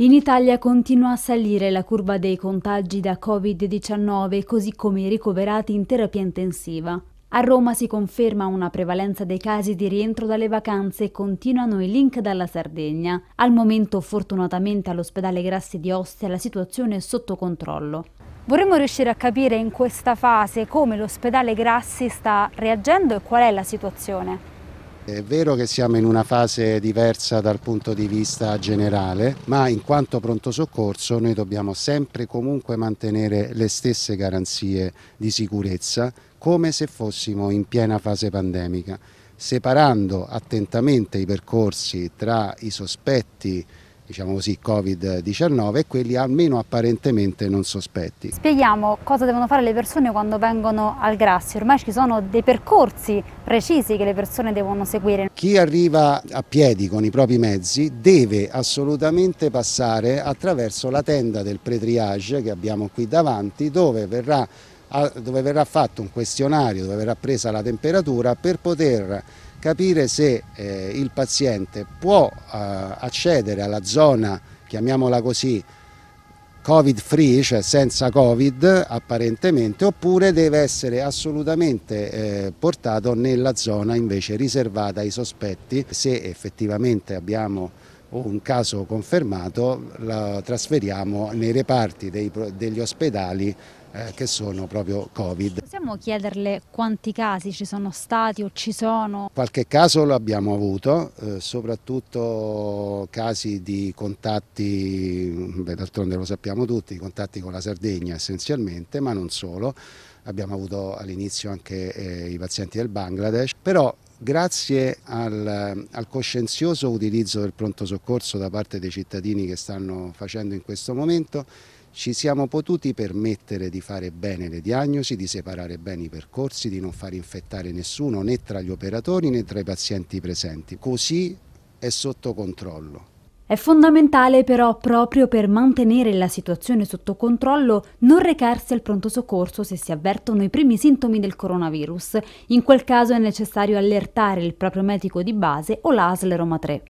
In Italia continua a salire la curva dei contagi da Covid-19, così come i ricoverati in terapia intensiva. A Roma si conferma una prevalenza dei casi di rientro dalle vacanze e continuano i link dalla Sardegna. Al momento fortunatamente all'ospedale Grassi di Ostia la situazione è sotto controllo. Vorremmo riuscire a capire in questa fase come l'ospedale Grassi sta reagendo e qual è la situazione. È vero che siamo in una fase diversa dal punto di vista generale, ma in quanto pronto soccorso noi dobbiamo sempre e comunque mantenere le stesse garanzie di sicurezza come se fossimo in piena fase pandemica, separando attentamente i percorsi tra i sospetti diciamo così, Covid-19 e quelli almeno apparentemente non sospetti. Spieghiamo cosa devono fare le persone quando vengono al Grassi, ormai ci sono dei percorsi precisi che le persone devono seguire. Chi arriva a piedi con i propri mezzi deve assolutamente passare attraverso la tenda del pre-triage che abbiamo qui davanti dove verrà, dove verrà fatto un questionario, dove verrà presa la temperatura per poter capire se eh, il paziente può eh, accedere alla zona, chiamiamola così, covid free, cioè senza covid apparentemente, oppure deve essere assolutamente eh, portato nella zona invece riservata ai sospetti. Se effettivamente abbiamo un caso confermato, la trasferiamo nei reparti dei, degli ospedali eh, che sono proprio Covid. Possiamo chiederle quanti casi ci sono stati o ci sono? Qualche caso lo abbiamo avuto, eh, soprattutto casi di contatti, d'altronde lo sappiamo tutti, contatti con la Sardegna essenzialmente, ma non solo. Abbiamo avuto all'inizio anche eh, i pazienti del Bangladesh, però grazie al, al, coscienzioso utilizzo del pronto soccorso da parte dei cittadini che stanno facendo in questo momento ci siamo potuti permettere di fare bene le diagnosi, di separare bene i percorsi, di non far infettare nessuno né tra gli operatori né tra i pazienti presenti. Così è sotto controllo. È fondamentale però, proprio per mantenere la situazione sotto controllo, non recarsi al pronto soccorso se si avvertono i primi sintomi del coronavirus. In quel caso è necessario allertare il proprio medico di base o l'ASL Roma 3.